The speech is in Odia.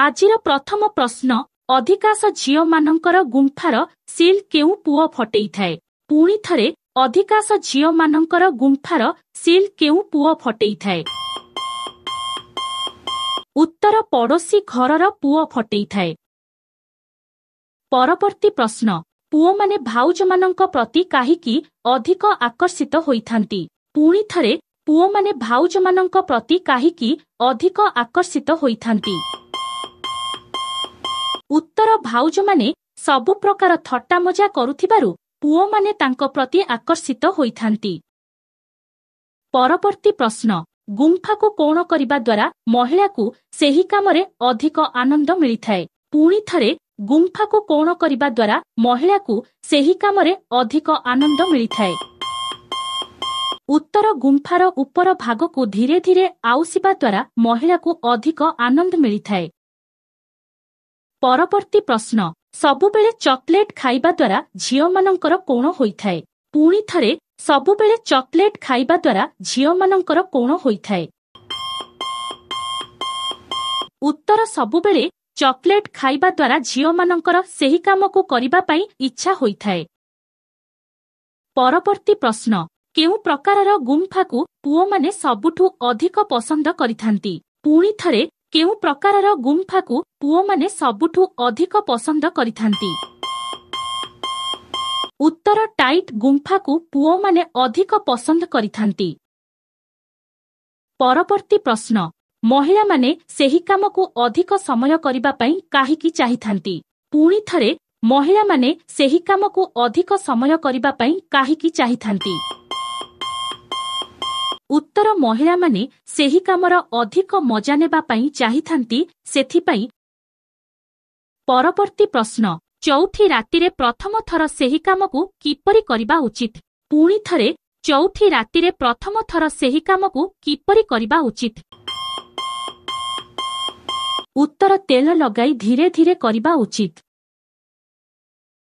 ଆଜିର ପ୍ରଥମ ପ୍ରଶ୍ନ ଅଧିକାଂଶ ଝିଅମାନଙ୍କର ଗୁମ୍ଫାର ସିଲ୍ କେଉଁ ପୁଅ ଫଟେଇଥାଏ ପୁଣି ଥରେ ଅଧିକାଂଶ ଝିଅମାନଙ୍କର ଗୁମ୍ଫାର ସିଲ୍ କେଉଁ ପୁଅ ଫଟେଇଥାଏ ଉତ୍ତର ପଡ଼ୋଶୀ ଘରର ପୁଅ ଫଟେଇଥାଏ ପରବର୍ତ୍ତୀ ପ୍ରଶ୍ନ ପୁଅମାନେ ଭାଉଜମାନଙ୍କ ପ୍ରତି କାହିଁକି ଅଧିକ ଆକର୍ଷିତ ହୋଇଥାନ୍ତି ପୁଣି ଥରେ ପୁଅମାନେ ଭାଉଜମାନଙ୍କ ପ୍ରତି କାହିଁକି ଅଧିକ ଆକର୍ଷିତ ହୋଇଥାନ୍ତି ତାଙ୍କର ଭାଉଜମାନେ ସବୁ ପ୍ରକାର ମଜା କରୁଥିବାରୁ ପୁଅମାନେ ତାଙ୍କ ପ୍ରତି ଆକର୍ଷିତ ହୋଇଥାନ୍ତି ପରବର୍ତ୍ତୀ ପ୍ରଶ୍ନ ଗୁମ୍ଫାକୁ କୋଣ କରିବା ଦ୍ୱାରା ମହିଳାକୁ ସେହି କାମରେ ଅଧିକ ଆନନ୍ଦ ମିଳିଥାଏ ପୁଣି ଥରେ ଗୁମ୍ଫାକୁ କୋଣ କରିବା ଦ୍ୱାରା ମହିଳାକୁ ସେହି କାମରେ ଅଧିକ ଆନନ୍ଦ ମିଳିଥାଏ ଉତ୍ତର ଗୁମ୍ଫାର ଉପର ଭାଗକୁ ଧୀରେ ଧୀରେ ଆଉସିବା ଦ୍ୱାରା ମହିଳାକୁ ଅଧିକ ଆନନ୍ଦ ମିଳିଥାଏ ପରବର୍ତ୍ତୀ ପ୍ରଶ୍ନ ସବୁବେଳେ ଚକୋଲେଟ୍ ଖାଇବା ଦ୍ୱାରା ଝିଅମାନଙ୍କର କୋଣ ହୋଇଥାଏ ପୁଣି ଥରେ ସବୁବେଳେ ଚକୋଲେଟ୍ ଖାଇବା ଦ୍ୱାରା ଝିଅମାନଙ୍କର କୋଣ ହୋଇଥାଏ ଉତ୍ତର ସବୁବେଳେ ଚକୋଲେଟ୍ ଖାଇବା ଦ୍ୱାରା ଝିଅମାନଙ୍କର ସେହି କାମକୁ କରିବା ପାଇଁ ଇଚ୍ଛା ହୋଇଥାଏ ପରବର୍ତ୍ତୀ ପ୍ରଶ୍ନ କେଉଁ ପ୍ରକାରର ଗୁମ୍ଫାକୁ ପୁଅମାନେ ସବୁଠୁ ଅଧିକ ପସନ୍ଦ କରିଥାନ୍ତି ପୁଣି ଥରେ କେଉଁ ପ୍ରକାରର ଗୁମ୍ଫାକୁ ପୁଅମାନେ ସବୁଠୁ ଅଧିକ ପସନ୍ଦ କରିଥାନ୍ତି ଉତ୍ତର ଟାଇଟ୍ ଗୁମ୍ଫାକୁ ପୁଅମାନେ ଅଧିକ ପସନ୍ଦ କରିଥାନ୍ତି ପରବର୍ତ୍ତୀ ପ୍ରଶ୍ନ ମହିଳାମାନେ ସେହି କାମକୁ ଅଧିକ ସମୟ କରିବା ପାଇଁ କାହିଁକି ଚାହିଁଥାନ୍ତି ପୁଣି ଥରେ ମହିଳାମାନେ ସେହି କାମକୁ ଅଧିକ ସମୟ କରିବା ପାଇଁ କାହିଁକି ଚାହିଁଥାନ୍ତି ଭାରତର ମହିଳାମାନେ ସେହି କାମର ଅଧିକ ମଜା ନେବା ପାଇଁ ଚାହିଁଥାନ୍ତି ସେଥିପାଇଁ ପରବର୍ତ୍ତୀ ପ୍ରଶ୍ନ ଚଉଠି ରାତିରେ ପ୍ରଥମ ଥର ସେହି କାମକୁ କିପରି କରିବା ଉଚିତ ପୁଣି ଥରେ ଚଉଠି ରାତିରେ ପ୍ରଥମ ଥର ସେହି କାମକୁ କିପରି କରିବା ଉଚିତ ଉତ୍ତର ତେଲ ଲଗାଇ ଧୀରେ ଧୀରେ କରିବା ଉଚିତ